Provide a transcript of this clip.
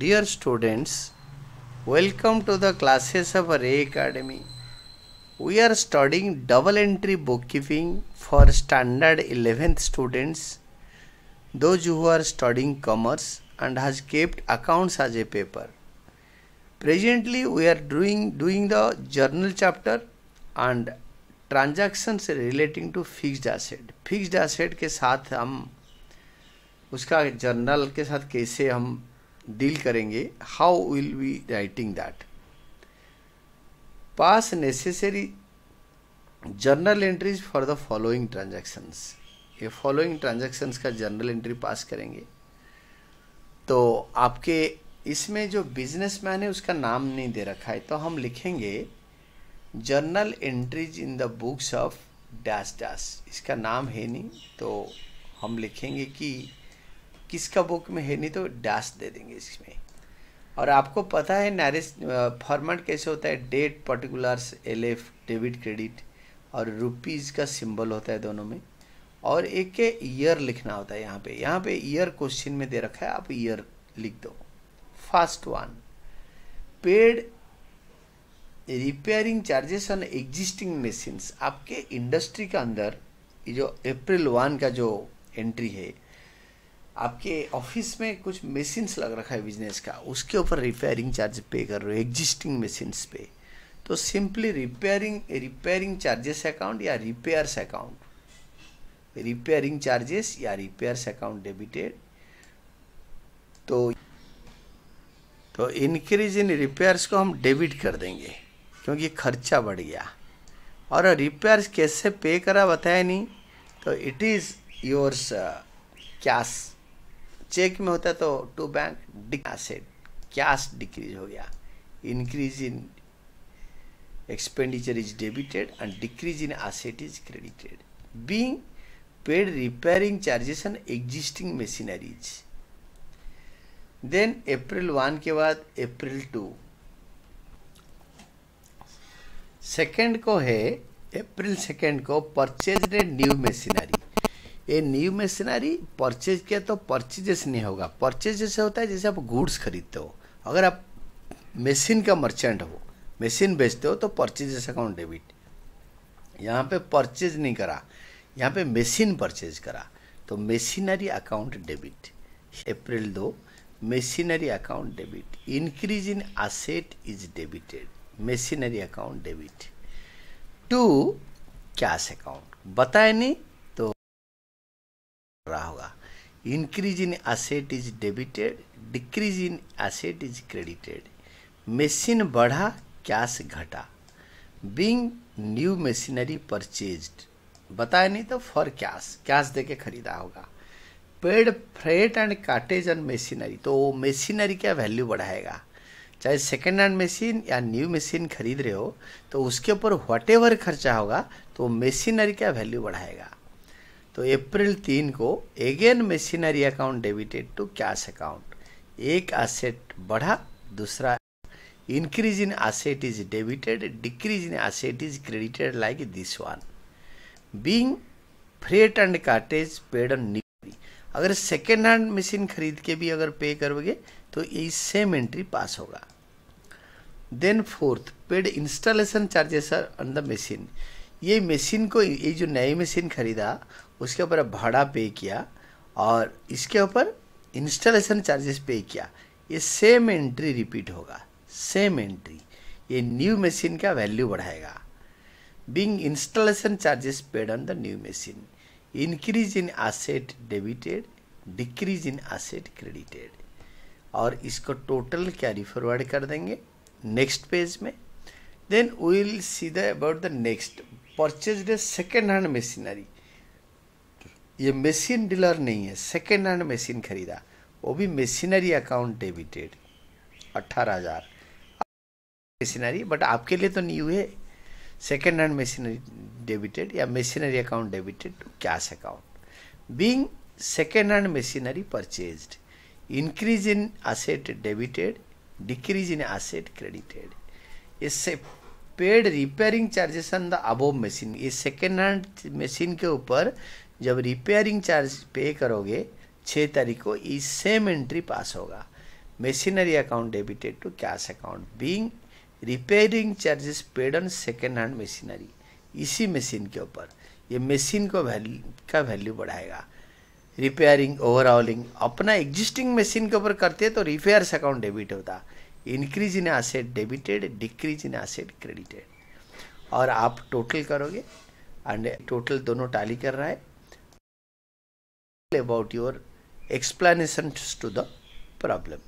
dear students welcome to the classes of ray academy we are studying double entry bookkeeping for standard 11th students those who are studying commerce and has kept accounts as a paper presently we are doing doing the journal chapter and transactions relating to fixed asset fixed asset के साथ हम उसका journal के साथ कैसे हम deal करेंगे how will be writing that pass necessary journal entries for the following transactions ये फॉलोइंग ट्रांजेक्शन्स का जर्नल एंट्री पास करेंगे तो आपके इसमें जो बिजनेसमैन है उसका नाम नहीं दे रखा है तो हम लिखेंगे journal entries in the books of dash dash इसका नाम है नहीं तो हम लिखेंगे कि किसका बुक में है नहीं तो डैश दे देंगे इसमें और आपको पता है नारे फॉर्मेट कैसे होता है date particulars L F debit credit और रुपीज़ का सिंबल होता है दोनों में और एक के ईयर लिखना होता है यहाँ पे यहाँ पे ईयर क्वेश्चन में दे रखा है आप ईयर लिख दो first one paid repairing charges on existing machines आपके इंडस्ट्री के अंदर ये जो अप्रैल वन का जो एंट्री है आपके ऑफिस में कुछ मशीन्स लग रखा है बिजनेस का उसके ऊपर रिपेयरिंग चार्ज पे कर रहे हो एग्जिस्टिंग मशीन्स पे तो simply repairing repairing charges account या रिपेयर्स अकाउंट रिपेयरिंग चार्जेस या रिपेयर्स अकाउंट डेबिटेड तो तो इंक्रीज इन रिपेयर्स को हम डेबिट कर देंगे क्योंकि खर्चा बढ़ गया और रिपेयर्स कैसे पे करा बताया नहीं तो it is yours cash cheque में होता तो to bank asset cash decrease हो गया increase in expenditure is debited and decrease in asset is credited being paid repairing charges and existing machineries then April one के बाद April two second को है April second को purchase new machinery ये new machinery purchase किया तो purchase नहीं होगा परचेज जैसे होता है जैसे आप गुड्स खरीदते हो अगर आप मशीन का मर्चेंट हो मशीन बेचते हो तो परचेज अकाउंट डेबिट यहाँ पे परचेज नहीं करा यहाँ पे मशीन परचेज करा तो मशीनरी अकाउंट डेबिट अप्रैल दो machinery account debit increase in asset is debited machinery account debit to cash account बताए नहीं रहा होगा increase in asset is debited decrease in asset is credited machine बढ़ा cash घटा being new machinery purchase बताया नहीं तो फॉर कैश कैश देके खरीदा होगा paid freight and cartage and machinery तो मशीनरी का वैल्यू बढ़ाएगा चाहे सेकेंड हैंड मशीन या न्यू मशीन खरीद रहे हो तो उसके ऊपर वट एवर खर्चा होगा तो मशीनरी का वैल्यू बढ़ाएगा तो अप्रैल तीन को again machinery account debited to cash account एक एसेट बढ़ा दूसरा increase in asset is debited decrease in asset is credited like this one being freight and cartage paid on निकली अगर सेकेंड हैंड मशीन खरीद के भी अगर पे करोगे तो ये सेम एंट्री पास होगा then fourth paid installation charges on the machine ये मशीन को ये जो नई मशीन खरीदा उसके ऊपर भाड़ा पे किया और इसके ऊपर इंस्टॉलेशन चार्जेस पे किया ये सेम एंट्री रिपीट होगा सेम एंट्री ये न्यू मशीन का वैल्यू बढ़ाएगा being installation charges paid on the new machine increase in asset debited decrease in asset credited और इसको टोटल कैरी फॉरवर्ड कर देंगे नेक्स्ट पेज में then we will see the about the next purchase the second hand machinery ये machine dealer नहीं है second hand machine खरीदा वो भी मशीनरी अकाउंट डेबिटेड अट्ठारह हज़ार मशीनरी बट आपके लिए तो न्यू है सेकेंड हैंड मशीनरी डेबिटेड या machinery account debited to cash account being second hand machinery purchase increase in asset debited decrease in asset credited इससे paid repairing charges on the above machine ये second hand machine के ऊपर जब repairing charge पे करोगे छः तारीख को इस सेम एंट्री पास होगा machinery account debited to cash account being repairing charges paid on second hand machinery इसी मशीन के ऊपर ये मशीन को वैल्यू का वैल्यू बढ़ाएगा रिपेयरिंग ओवरऑलिंग अपना एग्जिस्टिंग मशीन के ऊपर करते हैं तो रिपेयर्स अकाउंट डेबिट होता increase in asset debited decrease in asset credited और आप टोटल करोगे एंड टोटल दोनों टाली कर रहा है about your explanations to the problem.